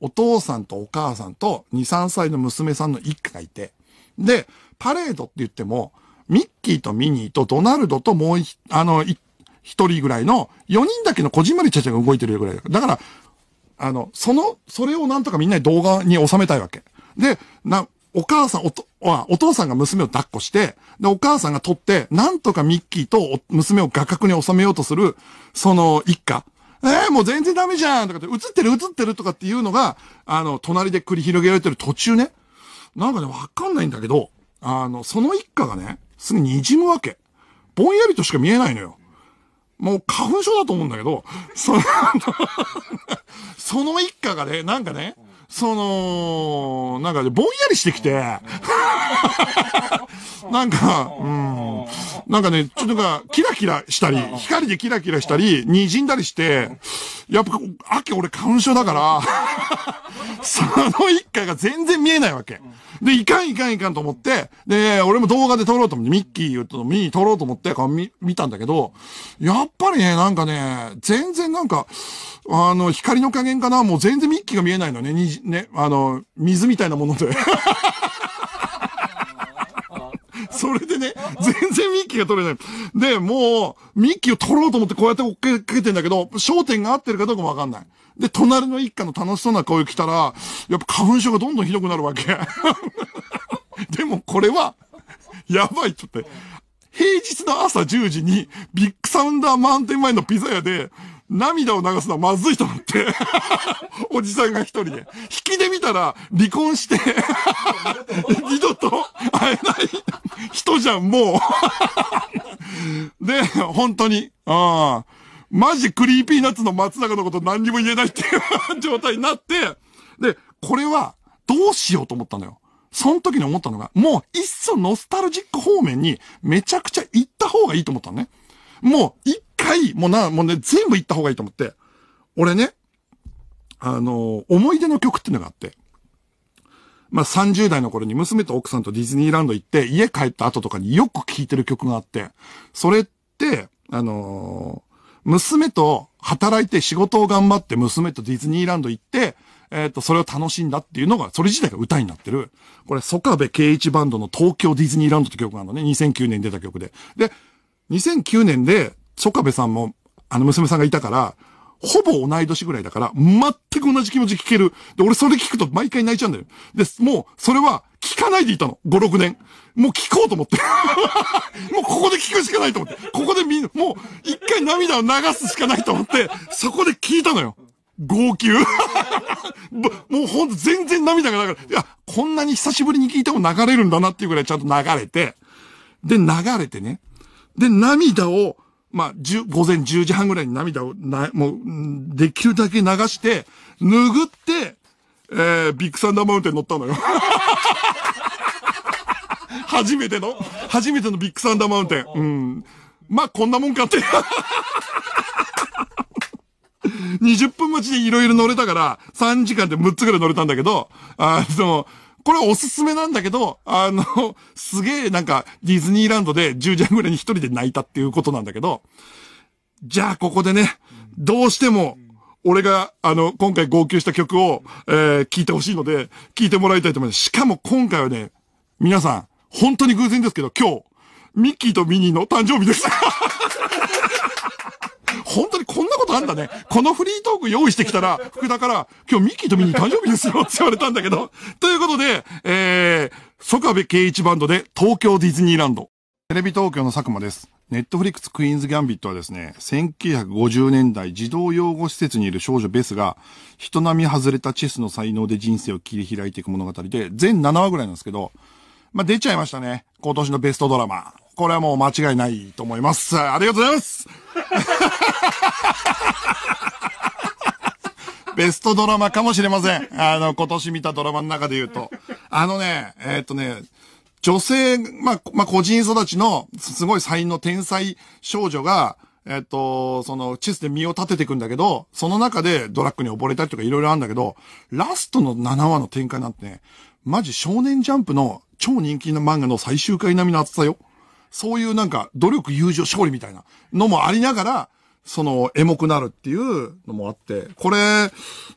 お父さんとお母さんと2、3歳の娘さんの一家がいて、で、パレードって言っても、ミッキーとミニーとドナルドともう一、あの、一人ぐらいの、4人だけのこじんまりちゃちゃが動いてるぐらいだから。だから、あの、その、それをなんとかみんなに動画に収めたいわけ。で、な、お母さん、おと、お父さんが娘を抱っこして、で、お母さんが取って、なんとかミッキーと娘を画角に収めようとする、その一家。えー、もう全然ダメじゃんとかって、映ってる映ってるとかっていうのが、あの、隣で繰り広げられてる途中ね。なんかね、わかんないんだけど、あの、その一家がね、すぐ滲むわけ。ぼんやりとしか見えないのよ。もう花粉症だと思うんだけど、その、その一家がね、なんかね、その、なんかぼんやりしてきて、なんか、うん。なんかね、ちょっとが、キラキラしたり、光でキラキラしたり、滲んだりして、やっぱ、秋俺花粉症だから、その一回が全然見えないわけ。で、いかんいかんいかんと思って、で、俺も動画で撮ろうと思って、ミッキーと見に撮ろうと思って、見、見たんだけど、やっぱりね、なんかね、全然なんか、あの、光の加減かな、もう全然ミッキーが見えないのね、ね、あの、水みたいなもので。それでね、全然ミッキーが取れない。で、もう、ミッキーを取ろうと思ってこうやって追っかけてんだけど、焦点が合ってるかどうかもわかんない。で、隣の一家の楽しそうな声来たら、やっぱ花粉症がどんどんひどくなるわけ。でもこれは、やばいっつって、平日の朝10時に、ビッグサウンダーマウンテン前のピザ屋で、涙を流すのはまずいと思って おじさんが一人で。引きで見たら、離婚して 二度と会えない人じゃん、もう。で、本当に、あマジクリーピーナッツの松坂のこと何にも言えないっていう状態になって、で、これは、どうしようと思ったのよ。その時に思ったのが、もういっそノスタルジック方面にめちゃくちゃ行った方がいいと思ったのね。もう一回、もうな、もうね、全部行った方がいいと思って。俺ね、あの、思い出の曲っていうのがあって。まあ、30代の頃に娘と奥さんとディズニーランド行って、家帰った後とかによく聴いてる曲があって、それって、あのー、娘と働いて仕事を頑張って娘とディズニーランド行って、えっ、ー、と、それを楽しんだっていうのが、それ自体が歌になってる。これ、ソカベ圭一バンドの東京ディズニーランドって曲があるのね。2009年に出た曲で。で、2009年でソカベさんも、あの娘さんがいたから、ほぼ同い年ぐらいだから、全く同じ気持ち聞ける。で、俺それ聞くと毎回泣いちゃうんだよ。で、もう、それは聞かないでいたの。5、6年。もう聞こうと思って。もうここで聞くしかないと思って。ここでみんな、もう一回涙を流すしかないと思って、そこで聞いたのよ。号泣 もうほんと全然涙が流れ、いや、こんなに久しぶりに聞いても流れるんだなっていうぐらいちゃんと流れて、で、流れてね。で、涙をまあ、十、午前10時半ぐらいに涙を、な、もう、できるだけ流して、拭って、えー、ビッグサンダーマウンテン乗ったのよ。初めての、初めてのビッグサンダーマウンテン。うん。まあ、こんなもんかって。20 分待ちでいろいろ乗れたから、3時間で6つぐらい乗れたんだけど、あの、これおすすめなんだけど、あの、すげえなんかディズニーランドで10時半ぐらいに一人で泣いたっていうことなんだけど、じゃあここでね、どうしても、俺が、あの、今回号泣した曲を、えー、聴いてほしいので、聴いてもらいたいと思います。しかも今回はね、皆さん、本当に偶然ですけど、今日、ミッキーとミニーの誕生日です。本当にこんなことあんだね。このフリートーク用意してきたら、福田から、今日ミッキーとミニー誕生日ですよって言われたんだけど。ということで、えー、ソカベケイチバンドで東京ディズニーランド。テレビ東京の佐久間です。ネットフリックスクイーンズギャンビットはですね、1950年代児童養護施設にいる少女ベスが、人並み外れたチェスの才能で人生を切り開いていく物語で、全7話ぐらいなんですけど、まあ、出ちゃいましたね。今年のベストドラマ。これはもう間違いないと思います。ありがとうございます ベストドラマかもしれません。あの、今年見たドラマの中で言うと。あのね、えー、っとね、女性、まあ、まあ、個人育ちの、すごい才能、天才少女が、えっと、その、チェスで身を立てていくんだけど、その中でドラッグに溺れたりとかいろいろあるんだけど、ラストの7話の展開なんてね、マジ少年ジャンプの超人気の漫画の最終回並みの厚さよ。そういうなんか、努力、友情、勝利みたいなのもありながら、その、エモくなるっていうのもあって、これ、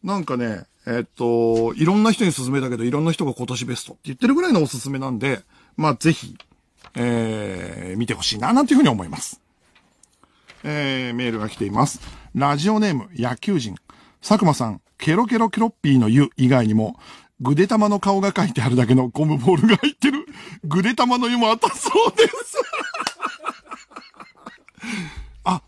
なんかね、えっと、いろんな人に勧めたけど、いろんな人が今年ベストって言ってるぐらいのおすすめなんで、まあ、ぜひ、えー、見てほしいな、なんていうふうに思います。えー、メールが来ています。ラジオネーム、野球人。佐久間さん、ケロケロケロッピーの湯以外にも、ぐでまの顔が書いてあるだけのゴムボールが入ってる、ぐでまの湯も当たそうです。あ、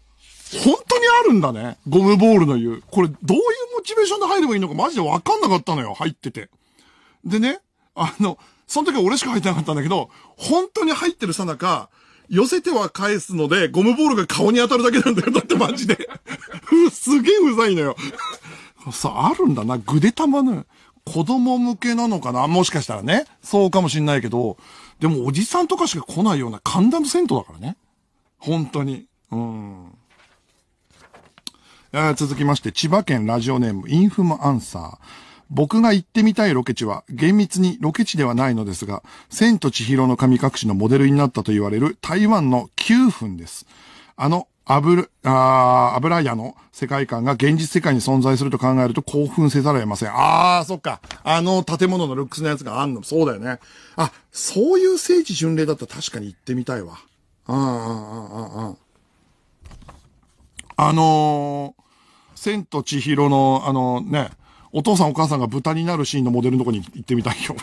本当にあるんだね。ゴムボールの湯。これ、どういうモチベーションで入ればいいのかマジでわかんなかったのよ、入ってて。でね、あの、その時は俺しか入ってなかったんだけど、本当に入ってるさなか、寄せては返すので、ゴムボールが顔に当たるだけなんだよ。だってマジで。すげえうざいのよ。さ、あるんだな。ぐで玉の、ね、子供向けなのかなもしかしたらね。そうかもしんないけど、でもおじさんとかしか来ないような神田の銭湯だからね。本当に。うん。続きまして、千葉県ラジオネーム、インフムアンサー。僕が行ってみたいロケ地は、厳密にロケ地ではないのですが、千と千尋の神隠しのモデルになったと言われる台湾の9分です。あの、油、あ油屋の世界観が現実世界に存在すると考えると興奮せざるを得ません。ああ、そっか。あの建物のルックスのやつがあんの。そうだよね。あ、そういう聖地巡礼だったら確かに行ってみたいわ。うんうんうんうんうん。あのー、千と千尋の、あのー、ね、お父さんお母さんが豚になるシーンのモデルのとこに行ってみたいよ。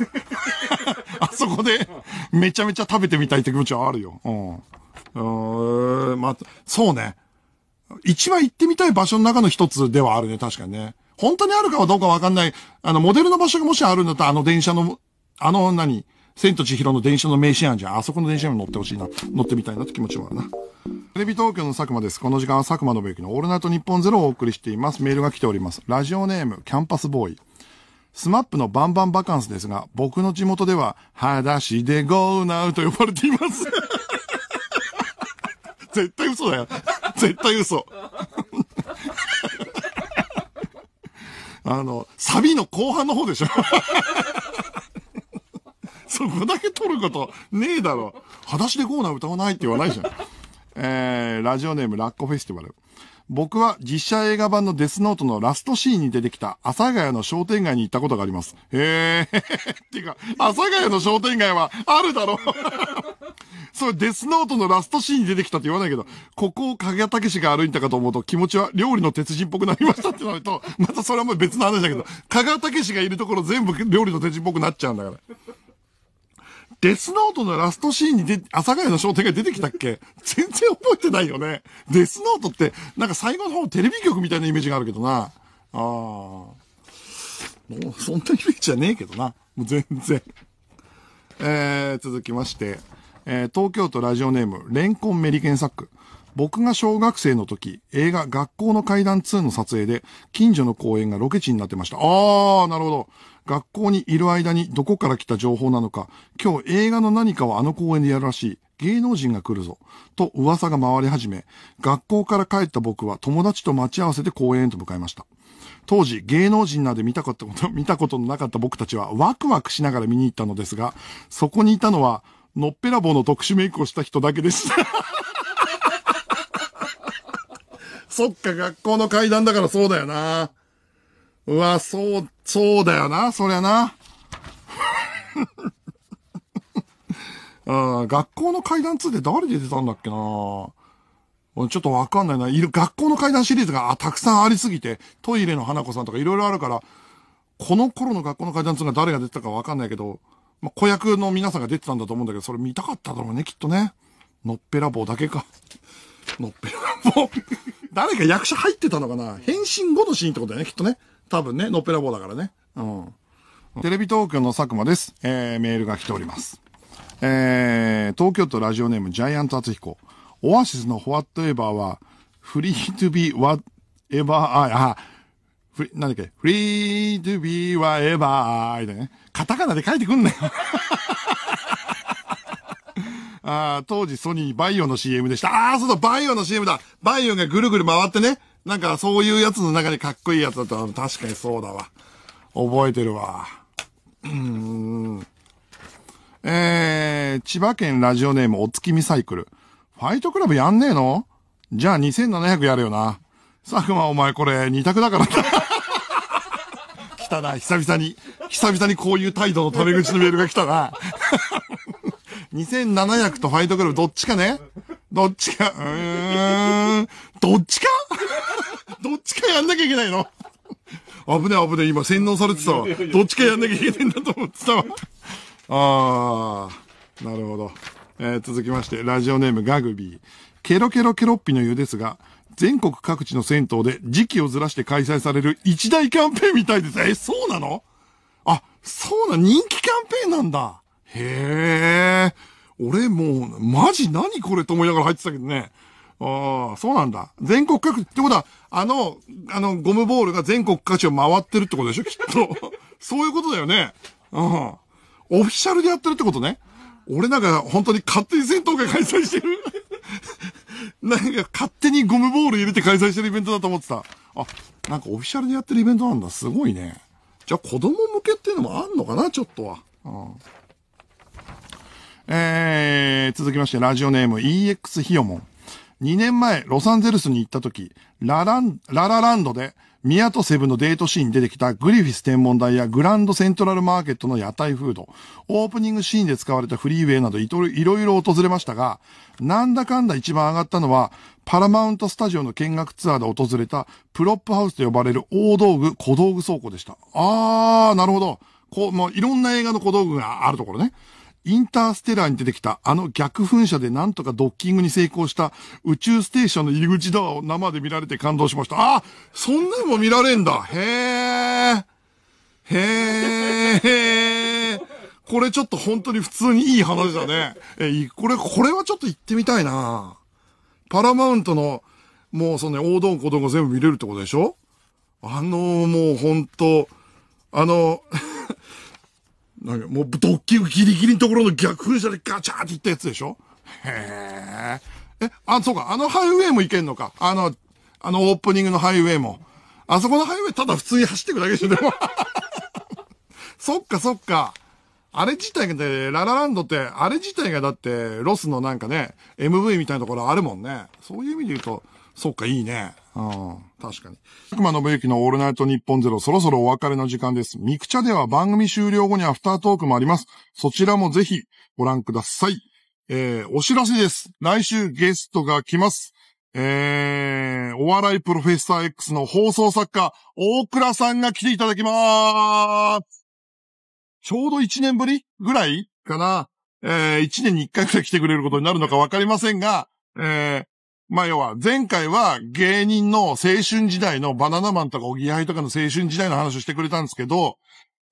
あそこで、めちゃめちゃ食べてみたいって気持ちはあるよ。うん。うーん、まあ、そうね。一番行ってみたい場所の中の一つではあるね、確かにね。本当にあるかはどうかわかんない。あの、モデルの場所がもしあるんだったら、あの電車の、あの何、千と千尋の電車の名シーンじゃん。あそこの電車にも乗ってほしいな。乗ってみたいなって気持ちはあるな。テレビ東京の佐久間です。この時間は佐久間の信之のオールナイト日本ゼロをお送りしています。メールが来ております。ラジオネーム、キャンパスボーイ。スマップのバンバンバカンスですが、僕の地元では、裸足でゴーナウと呼ばれています。絶対嘘だよ。絶対嘘。あの、サビの後半の方でしょ。そこだけ取ることねえだろ。裸足でコーナー歌わないって言わないじゃん。えー、ラジオネームラッコフェスティバル。僕は実写映画版のデスノートのラストシーンに出てきた阿佐ヶ谷の商店街に行ったことがあります。へえ。っていうか、阿佐ヶ谷の商店街はあるだろそれデスノートのラストシーンに出てきたって言わないけど、ここを影谷武士が歩いたかと思うと気持ちは料理の鉄人っぽくなりましたってなると、またそれはもう別の話だけど、影谷武士がいるところ全部料理の鉄人っぽくなっちゃうんだから。デスノートのラストシーンにで、阿佐ヶ谷の商店街出てきたっけ全然覚えてないよね。デスノートって、なんか最後の方テレビ局みたいなイメージがあるけどな。ああ。もう、そんなイメージじゃねえけどな。もう全然。えー、続きまして。えー、東京都ラジオネーム、レンコンメリケンサック。僕が小学生の時、映画学校の階段2の撮影で、近所の公園がロケ地になってました。あー、なるほど。学校にいる間にどこから来た情報なのか、今日映画の何かをあの公園でやるらしい。芸能人が来るぞ。と噂が回り始め、学校から帰った僕は友達と待ち合わせて公園へと向かいました。当時、芸能人なで見たこと、見たことのなかった僕たちはワクワクしながら見に行ったのですが、そこにいたのは、のっぺらぼうの特殊メイクをした人だけでした。そっか、学校の階段だからそうだよな。うわ、そう、そうだよな、そりゃな。あ学校の階段2って誰で出たんだっけなちょっとわかんないな。いる、学校の階段シリーズが、あ、たくさんありすぎて、トイレの花子さんとかいろいろあるから、この頃の学校の階段2が誰が出てたかわかんないけど、まあ、子役の皆さんが出てたんだと思うんだけど、それ見たかっただろうね、きっとね。のっぺらぼうだけか。のっぺらぼう 誰か役者入ってたのかな変身後のシーンってことだよね、きっとね。多分ね、のっぺらぼうだからね。うん。テレビ東京の佐久間です。えー、メールが来ております。えー、東京都ラジオネームジャイアント厚彦。オアシスのホワットエバーは、フリートゥ・ビーワエバー、あ、あ、フリ、なんだっけ、フリートゥ・ビーワエバー、だね。カタカナで書いてくんなよ あ当時ソニーバイオの CM でした。ああ、そうだ、バイオの CM だ。バイオがぐるぐる回ってね。なんかそういうやつの中にかっこいいやつだった確かにそうだわ。覚えてるわ。うん。えー、千葉県ラジオネームお月見サイクル。ファイトクラブやんねえのじゃあ2700やるよな。佐久間お前これ2択だからな。たな、久々に。久々にこういう態度のため口のメールが来たな。2700 とファイトクラブどっちかねどっちか、うん、どっちか どっちかやんなきゃいけないの危ね危ね、今洗脳されてたわ。どっちかやんなきゃいけないんだと思ってたわ。あー、なるほど。えー、続きまして、ラジオネームガグビー。ケロケロケロッピの湯ですが、全国各地の銭湯で時期をずらして開催される一大キャンペーンみたいです。え、そうなのあ、そうな、人気キャンペーンなんだ。へえ。俺もう、マジ何これと思いながら入ってたけどね。ああ、そうなんだ。全国各地、ってことは、あの、あの、ゴムボールが全国各地を回ってるってことでしょきっと。そういうことだよね。うん。オフィシャルでやってるってことね。俺なんか本当に勝手に戦闘会開催してる なんか勝手にゴムボール入れて開催してるイベントだと思ってた。あ、なんかオフィシャルでやってるイベントなんだ。すごいね。じゃあ子供向けっていうのもあんのかな、ちょっとは。うんえー、続きまして、ラジオネーム EX ヒヨモン。2年前、ロサンゼルスに行った時、ララン、ララランドで、宮とセブのデートシーンに出てきたグリフィス天文台やグランドセントラルマーケットの屋台フード、オープニングシーンで使われたフリーウェイなどいろいろ訪れましたが、なんだかんだ一番上がったのは、パラマウントスタジオの見学ツアーで訪れたプロップハウスと呼ばれる大道具、小道具倉庫でした。あー、なるほど。こう、もういろんな映画の小道具があるところね。インターステラーに出てきたあの逆噴射でなんとかドッキングに成功した宇宙ステーションの入り口ドアを生で見られて感動しました。あそんなにも見られんだへえへえへこれちょっと本当に普通にいい話だね。え、これ、これはちょっと行ってみたいなパラマウントの、もうそのね、大道具小道具全部見れるってことでしょあのー、もう本当あの、何もうドッキリギリギリのところの逆噴射でガチャーっていったやつでしょへえ。え、あ、そうか、あのハイウェイも行けんのか。あの、あのオープニングのハイウェイも。あそこのハイウェイただ普通に走っていくだけでしょ、でも。そっかそっか。あれ自体がね、ララランドって、あれ自体がだって、ロスのなんかね、MV みたいなところあるもんね。そういう意味で言うと、そっか、いいね。ああ、確かに。福間信之のオールナイト日本ゼロ、そろそろお別れの時間です。ミクチャでは番組終了後にアフタートークもあります。そちらもぜひご覧ください。えー、お知らせです。来週ゲストが来ます。えー、お笑いプロフェッサー X の放送作家、大倉さんが来ていただきまーす。ちょうど1年ぶりぐらいかな。えー、1年に1回くらい来てくれることになるのかわかりませんが、えー、まあ要は、前回は芸人の青春時代のバナナマンとかおぎやはぎとかの青春時代の話をしてくれたんですけど、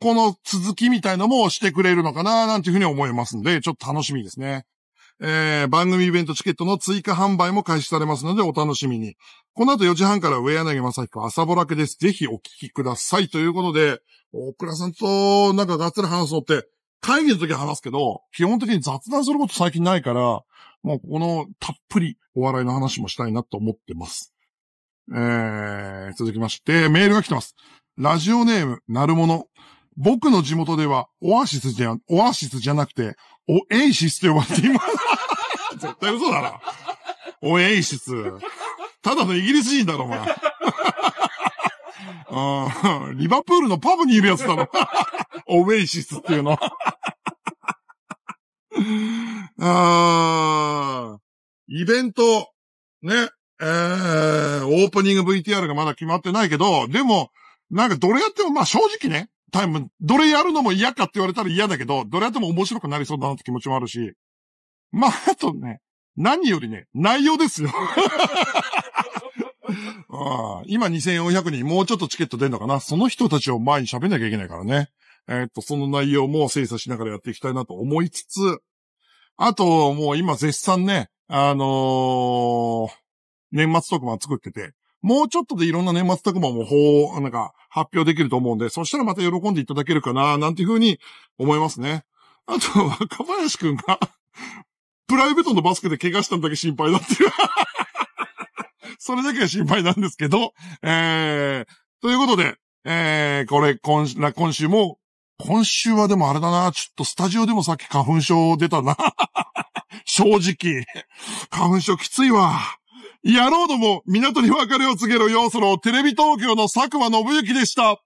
この続きみたいのもしてくれるのかななんていうふうに思いますんで、ちょっと楽しみですね。えー、番組イベントチケットの追加販売も開始されますのでお楽しみに。この後4時半から上柳正彦朝ぼらけです。ぜひお聞きください。ということで、大倉さんとなんかがっつり話すのって、会議の時は話すけど、基本的に雑談すること最近ないから、もうこのたっぷりお笑いの話もしたいなと思ってます。えー、続きまして、メールが来てます。ラジオネーム、なるもの。僕の地元では、オアシスじゃ、オアシスじゃなくて、オエイシスと呼ばれています。絶対嘘だな。オエイシス。ただのイギリス人だろ、お前。うん、リバプールのパブにいるやつだろ。オエイシスっていうの。あー、イベント、ね、えー、オープニング VTR がまだ決まってないけど、でも、なんかどれやっても、まあ正直ね、タイム、どれやるのも嫌かって言われたら嫌だけど、どれやっても面白くなりそうだなって気持ちもあるし、まあ、あとね、何よりね、内容ですよ。あ今2400人、もうちょっとチケット出るのかなその人たちを前に喋んなきゃいけないからね。えー、っと、その内容も精査しながらやっていきたいなと思いつつ、あと、もう今絶賛ね、あのー、年末特番作ってて、もうちょっとでいろんな年末特番も、ほう、なんか、発表できると思うんで、そしたらまた喜んでいただけるかな、なんていうふうに思いますね。あと、若林くんがプライベートのバスケで怪我したんだけ心配だっていう それだけが心配なんですけど、えー、ということで、えー、これ、今週、今週も今週はでもあれだな、ちょっとスタジオでもさっき花粉症出たな。正直。花粉症きついわ。やろうども、港に別れを告げる要素のテレビ東京の佐久間信之でした。